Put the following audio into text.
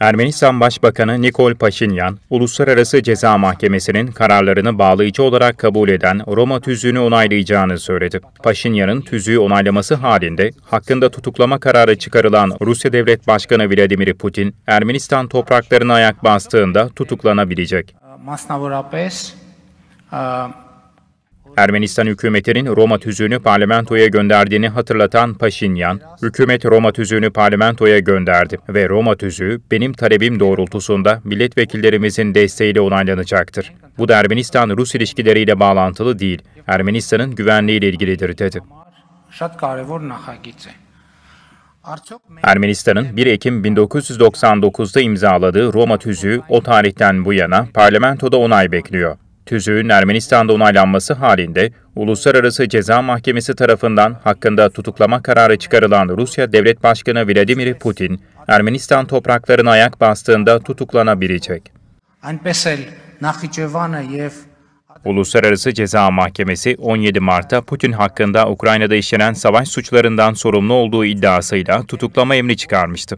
Ermenistan Başbakanı Nikol Paşinyan, Uluslararası Ceza Mahkemesi'nin kararlarını bağlayıcı olarak kabul eden Roma tüzüğünü onaylayacağını söyledi. Paşinyan'ın tüzüğü onaylaması halinde hakkında tutuklama kararı çıkarılan Rusya Devlet Başkanı Vladimir Putin, Ermenistan topraklarına ayak bastığında tutuklanabilecek. Ermenistan hükümetinin Roma tüzüğünü parlamentoya gönderdiğini hatırlatan Paşinyan, hükümet Roma tüzüğünü parlamentoya gönderdi ve Roma tüzüğü benim talebim doğrultusunda milletvekillerimizin desteğiyle onaylanacaktır. Bu da Ermenistan-Rus ilişkileriyle bağlantılı değil, Ermenistan'ın güvenliğiyle ilgilidir dedi. Ermenistan'ın 1 Ekim 1999'da imzaladığı Roma tüzüğü o tarihten bu yana parlamentoda onay bekliyor. Tüzüğün Ermenistan'da onaylanması halinde Uluslararası Ceza Mahkemesi tarafından hakkında tutuklama kararı çıkarılan Rusya Devlet Başkanı Vladimir Putin, Ermenistan topraklarına ayak bastığında tutuklanabilecek. Uluslararası Ceza Mahkemesi 17 Mart'ta Putin hakkında Ukrayna'da işlenen savaş suçlarından sorumlu olduğu iddiasıyla tutuklama emri çıkarmıştı.